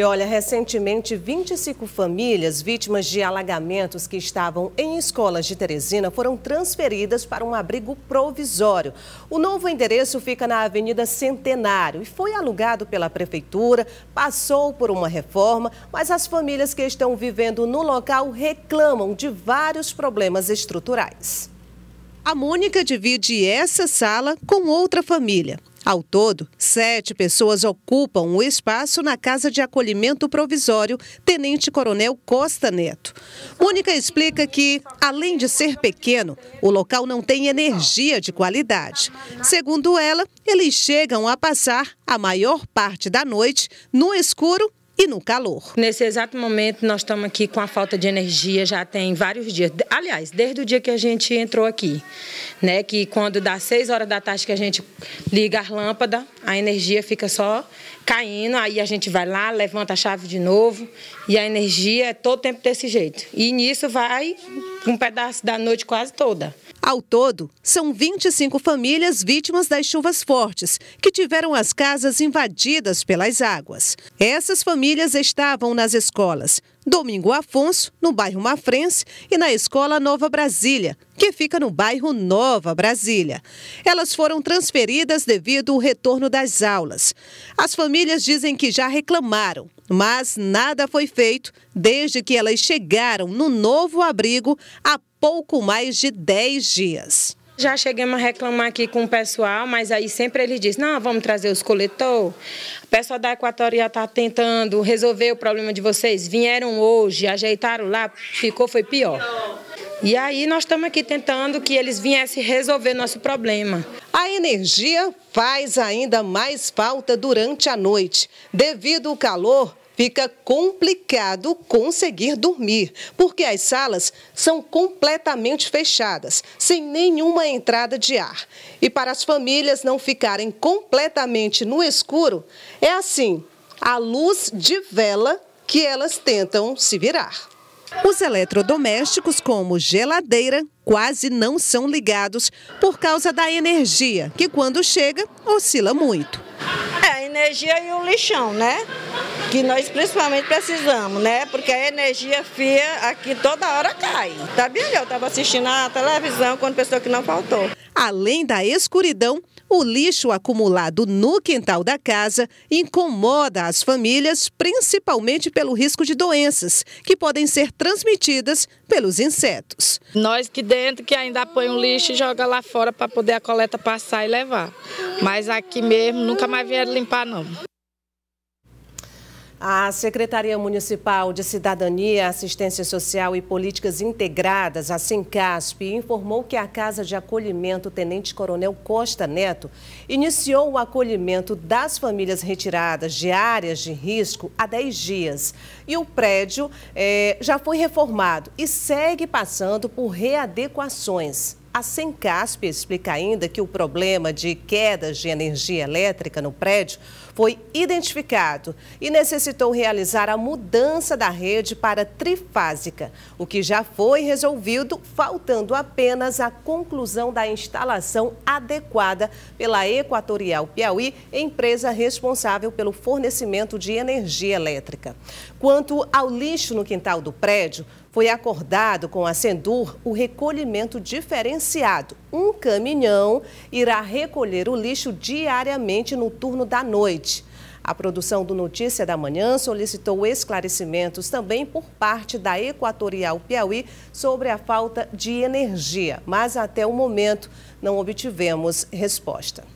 E olha, recentemente, 25 famílias vítimas de alagamentos que estavam em escolas de Teresina foram transferidas para um abrigo provisório. O novo endereço fica na Avenida Centenário e foi alugado pela Prefeitura, passou por uma reforma, mas as famílias que estão vivendo no local reclamam de vários problemas estruturais. A Mônica divide essa sala com outra família. Ao todo, sete pessoas ocupam o espaço na Casa de Acolhimento Provisório Tenente Coronel Costa Neto. Mônica explica que, além de ser pequeno, o local não tem energia de qualidade. Segundo ela, eles chegam a passar a maior parte da noite no escuro e no calor. Nesse exato momento, nós estamos aqui com a falta de energia já tem vários dias. Aliás, desde o dia que a gente entrou aqui, né? Que quando dá 6 horas da tarde que a gente liga as lâmpadas, a energia fica só caindo, aí a gente vai lá, levanta a chave de novo e a energia é todo tempo desse jeito. E nisso vai um pedaço da noite quase toda. Ao todo, são 25 famílias vítimas das chuvas fortes, que tiveram as casas invadidas pelas águas. Essas famílias estavam nas escolas, Domingo Afonso, no bairro Mafrense, e na Escola Nova Brasília, que fica no bairro Nova Brasília. Elas foram transferidas devido ao retorno das aulas. As famílias dizem que já reclamaram, mas nada foi feito desde que elas chegaram no novo abrigo há pouco mais de 10 dias. Já chegamos a reclamar aqui com o pessoal, mas aí sempre eles dizem, não, vamos trazer os coletores. O pessoal da Equatorial está tentando resolver o problema de vocês. Vieram hoje, ajeitaram lá, ficou, foi pior. E aí nós estamos aqui tentando que eles viessem resolver nosso problema. A energia faz ainda mais falta durante a noite. Devido ao calor, fica complicado conseguir dormir, porque as salas são completamente fechadas, sem nenhuma entrada de ar. E para as famílias não ficarem completamente no escuro, é assim, a luz de vela que elas tentam se virar. Os eletrodomésticos, como geladeira, quase não são ligados por causa da energia, que quando chega, oscila muito energia e o lixão, né? Que nós principalmente precisamos, né? Porque a energia fia aqui toda hora cai. Tá bem Eu estava assistindo a televisão quando pensou que não faltou. Além da escuridão, o lixo acumulado no quintal da casa incomoda as famílias, principalmente pelo risco de doenças que podem ser transmitidas pelos insetos. Nós que dentro que ainda põe o lixo e joga lá fora para poder a coleta passar e levar. Mas aqui mesmo nunca mais vieram limpar, não. A Secretaria Municipal de Cidadania, Assistência Social e Políticas Integradas, a SINCASP, informou que a Casa de Acolhimento Tenente Coronel Costa Neto iniciou o acolhimento das famílias retiradas de áreas de risco há 10 dias. E o prédio eh, já foi reformado e segue passando por readequações. A Sencasp explica ainda que o problema de quedas de energia elétrica no prédio foi identificado e necessitou realizar a mudança da rede para trifásica, o que já foi resolvido, faltando apenas a conclusão da instalação adequada pela Equatorial Piauí, empresa responsável pelo fornecimento de energia elétrica. Quanto ao lixo no quintal do prédio, foi acordado com a Sendur o recolhimento diferenciado. Um caminhão irá recolher o lixo diariamente no turno da noite. A produção do Notícia da Manhã solicitou esclarecimentos também por parte da Equatorial Piauí sobre a falta de energia, mas até o momento não obtivemos resposta.